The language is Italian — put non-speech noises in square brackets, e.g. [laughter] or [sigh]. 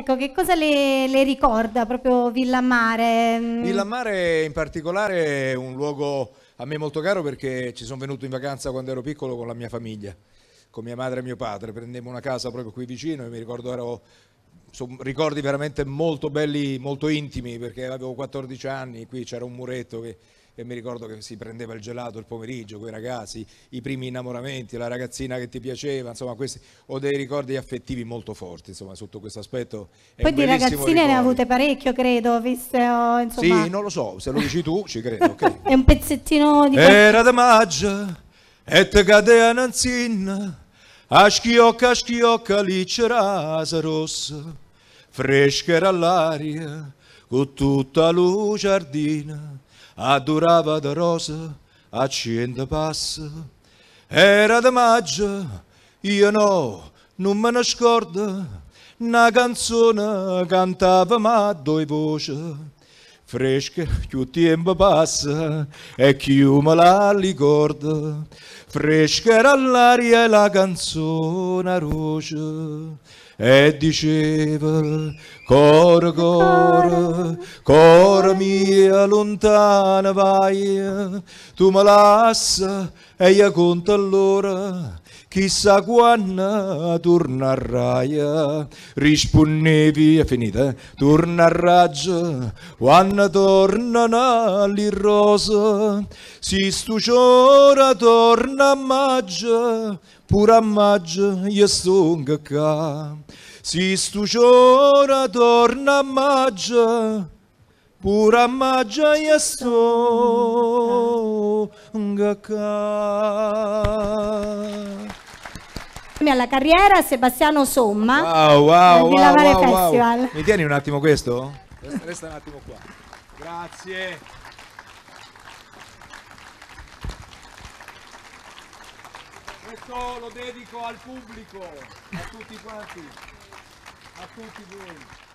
Ecco, che cosa le, le ricorda proprio Villamare? Mm. Villamare in particolare è un luogo a me molto caro perché ci sono venuto in vacanza quando ero piccolo con la mia famiglia, con mia madre e mio padre. Prendemmo una casa proprio qui vicino e mi ricordo ero sono ricordi veramente molto belli, molto intimi, perché avevo 14 anni, qui c'era un muretto che e mi ricordo che si prendeva il gelato il pomeriggio quei ragazzi, i primi innamoramenti, la ragazzina che ti piaceva, insomma questi, ho dei ricordi affettivi molto forti, insomma sotto questo aspetto. Poi di ragazzine ricordo. ne avute parecchio credo, visto insomma... Sì, non lo so, se lo dici tu ci credo. Okay. [laughs] È un pezzettino di... Era da maggio e te cadea nanzin, a schiocca, a schiocca lì c'era asa rossa, fresca era l'aria, con tutta la giardina adorava da rosa, a cento passi. Era da maggio, io no, non me ne scordo, una canzone cantavamo a due voci. Fresca, più tempo passa e più me la ricorda. Fresca era l'aria e la canzone roce. e diceva Cor, cor, cor mia lontana vai, tu me lassa e io conto allora, chissà quando tornerai, rispondevi, è finita, eh? torna a raggio, quando tornano le rosa, si stuciora torna a maggio, pure a maggio io sono qua. Si stugiona torna a maggia, pura maggia e sto alla carriera Sebastiano Somma wow, wow, wow, wow, Wow. Mi tieni un attimo questo? resta un attimo qua. Grazie. Questo lo dedico al pubblico, a tutti quanti. a todos.